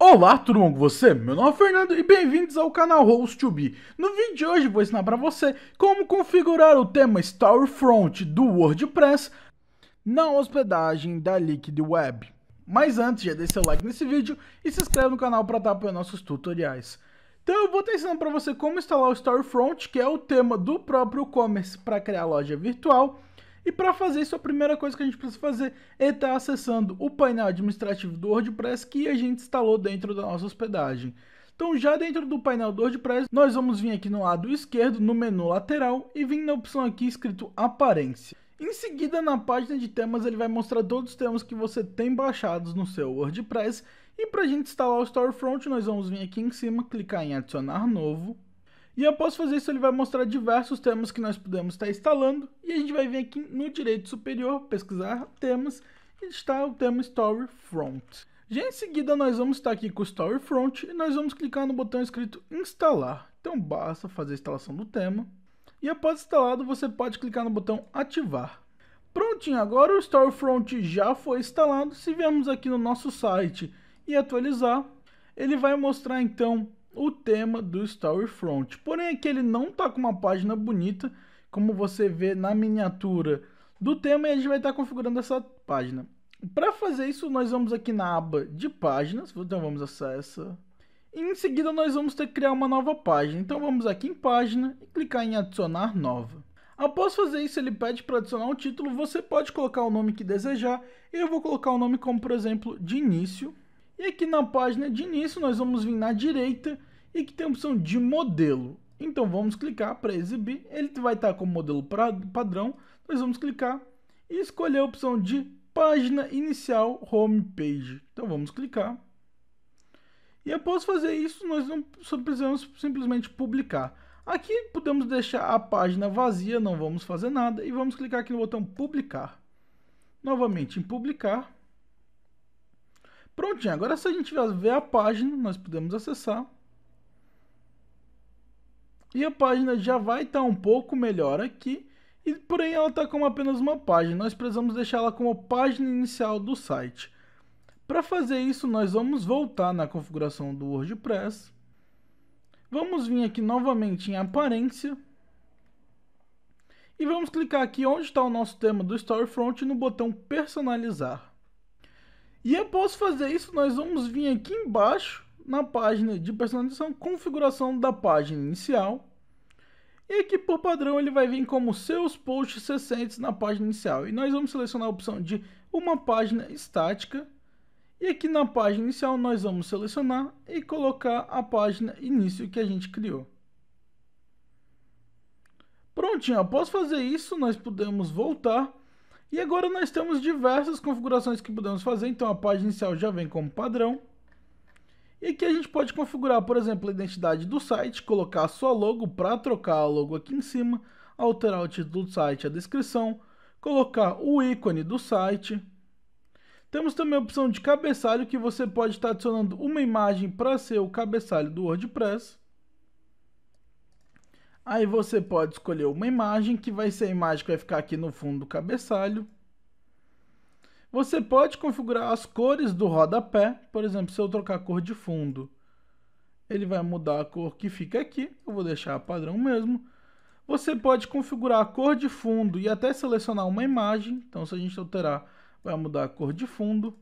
Olá, tudo bom com você? Meu nome é Fernando e bem-vindos ao canal Host 2 b No vídeo de hoje vou ensinar para você como configurar o tema Storefront do WordPress na hospedagem da Liquid Web. Mas antes, já deixa seu like nesse vídeo e se inscreve no canal para estar apoiando nossos tutoriais. Então eu vou estar ensinando para você como instalar o Storefront, que é o tema do próprio e-commerce para criar loja virtual, e para fazer isso, a primeira coisa que a gente precisa fazer é estar tá acessando o painel administrativo do WordPress que a gente instalou dentro da nossa hospedagem. Então já dentro do painel do WordPress, nós vamos vir aqui no lado esquerdo, no menu lateral e vir na opção aqui escrito aparência. Em seguida, na página de temas, ele vai mostrar todos os temas que você tem baixados no seu WordPress. E para a gente instalar o Storefront, nós vamos vir aqui em cima, clicar em adicionar novo. E após fazer isso, ele vai mostrar diversos temas que nós podemos estar instalando. E a gente vai vir aqui no direito superior, pesquisar temas, e está o tema Story Front. Já em seguida, nós vamos estar aqui com o Story Front e nós vamos clicar no botão escrito Instalar. Então basta fazer a instalação do tema. E após instalado, você pode clicar no botão Ativar. Prontinho, agora o Storefront já foi instalado. Se viermos aqui no nosso site e atualizar, ele vai mostrar então o tema do Storefront. Porém, aqui ele não está com uma página bonita, como você vê na miniatura do tema, e a gente vai estar tá configurando essa página. Para fazer isso, nós vamos aqui na aba de páginas, então vamos acessar. em seguida, nós vamos ter que criar uma nova página. Então vamos aqui em página e clicar em adicionar nova. Após fazer isso, ele pede para adicionar um título, você pode colocar o nome que desejar. Eu vou colocar o nome como, por exemplo, de início. E aqui na página de início, nós vamos vir na direita e que tem a opção de modelo. Então vamos clicar para exibir, ele vai estar tá com modelo padrão, nós vamos clicar e escolher a opção de página inicial home page. Então vamos clicar. E após fazer isso, nós não precisamos simplesmente publicar. Aqui podemos deixar a página vazia, não vamos fazer nada e vamos clicar aqui no botão publicar. Novamente em publicar. Prontinho, agora se a gente ver a página, nós podemos acessar. E a página já vai estar tá um pouco melhor aqui, e porém ela está como apenas uma página, nós precisamos deixá-la como página inicial do site. Para fazer isso, nós vamos voltar na configuração do WordPress, vamos vir aqui novamente em aparência, e vamos clicar aqui onde está o nosso tema do Storefront no botão personalizar. E após fazer isso, nós vamos vir aqui embaixo na página de personalização, configuração da página inicial. E aqui por padrão ele vai vir como seus posts recentes na página inicial. E nós vamos selecionar a opção de uma página estática. E aqui na página inicial nós vamos selecionar e colocar a página início que a gente criou. Prontinho, após fazer isso nós podemos voltar. E agora nós temos diversas configurações que podemos fazer, então a página inicial já vem como padrão. E aqui a gente pode configurar, por exemplo, a identidade do site, colocar sua logo para trocar a logo aqui em cima, alterar o título do site, a descrição, colocar o ícone do site. Temos também a opção de cabeçalho, que você pode estar adicionando uma imagem para ser o cabeçalho do WordPress. Aí você pode escolher uma imagem, que vai ser a imagem que vai ficar aqui no fundo do cabeçalho. Você pode configurar as cores do rodapé, por exemplo, se eu trocar a cor de fundo, ele vai mudar a cor que fica aqui, eu vou deixar padrão mesmo. Você pode configurar a cor de fundo e até selecionar uma imagem, então se a gente alterar, vai mudar a cor de fundo.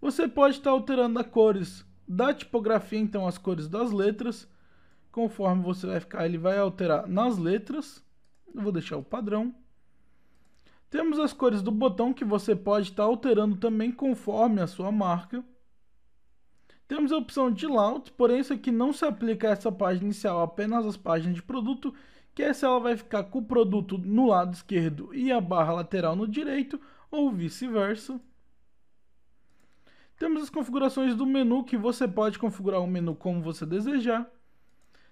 Você pode estar alterando as cores da tipografia, então as cores das letras, conforme você vai ficar, ele vai alterar nas letras, eu vou deixar o padrão. Temos as cores do botão que você pode estar tá alterando também conforme a sua marca. Temos a opção de layout, porém isso aqui não se aplica a essa página inicial, apenas as páginas de produto, que essa ela vai ficar com o produto no lado esquerdo e a barra lateral no direito, ou vice-versa. Temos as configurações do menu, que você pode configurar o menu como você desejar.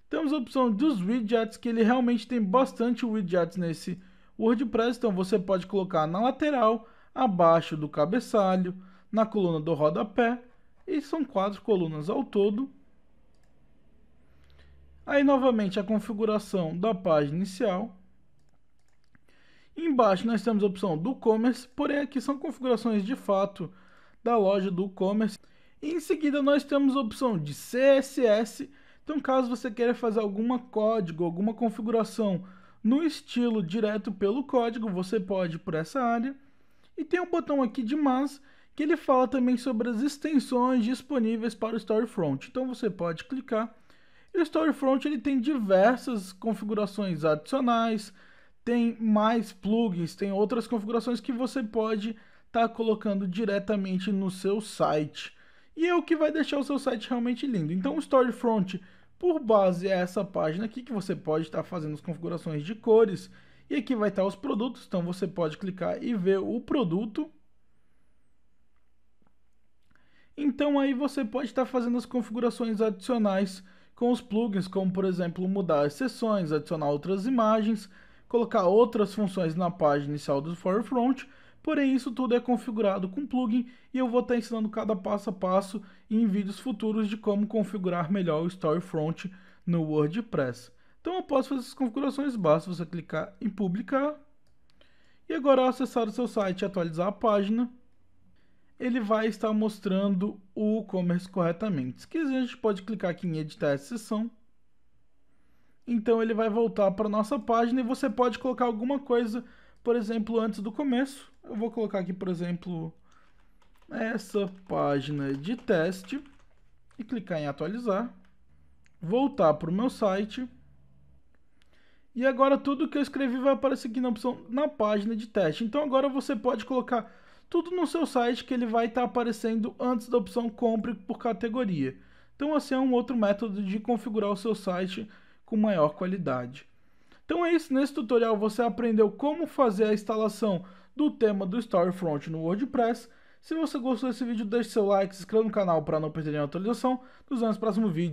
Temos a opção dos widgets, que ele realmente tem bastante widgets nesse WordPress, então, você pode colocar na lateral, abaixo do cabeçalho, na coluna do rodapé, e são quatro colunas ao todo. Aí, novamente, a configuração da página inicial. Embaixo nós temos a opção do commerce, porém aqui são configurações de fato da loja do commerce. E em seguida nós temos a opção de CSS, então caso você queira fazer algum código, alguma configuração no estilo direto pelo código, você pode ir por essa área. E tem um botão aqui de mais, que ele fala também sobre as extensões disponíveis para o Storyfront. Então você pode clicar. E o Storyfront ele tem diversas configurações adicionais, tem mais plugins, tem outras configurações que você pode estar tá colocando diretamente no seu site. E é o que vai deixar o seu site realmente lindo. Então o Storyfront por base a essa página aqui que você pode estar fazendo as configurações de cores. E aqui vai estar os produtos, então você pode clicar e ver o produto. Então aí você pode estar fazendo as configurações adicionais com os plugins, como por exemplo mudar as seções, adicionar outras imagens, colocar outras funções na página inicial do Forefront, Porém, isso tudo é configurado com plugin e eu vou estar ensinando cada passo a passo em vídeos futuros de como configurar melhor o Storyfront no WordPress. Então, após fazer essas configurações, basta você clicar em publicar. E agora, acessar o seu site e atualizar a página, ele vai estar mostrando o e-commerce corretamente. Se quiser, a gente pode clicar aqui em editar essa sessão. Então, ele vai voltar para a nossa página e você pode colocar alguma coisa, por exemplo, antes do começo eu vou colocar aqui, por exemplo, essa página de teste e clicar em atualizar, voltar para o meu site e agora tudo que eu escrevi vai aparecer aqui na opção na página de teste. Então agora você pode colocar tudo no seu site que ele vai estar tá aparecendo antes da opção compre por categoria. Então assim é um outro método de configurar o seu site com maior qualidade. Então é isso, nesse tutorial você aprendeu como fazer a instalação do tema do Storyfront no WordPress. Se você gostou desse vídeo, deixe seu like, se inscreva no canal para não perder nenhuma atualização vemos no próximos vídeos.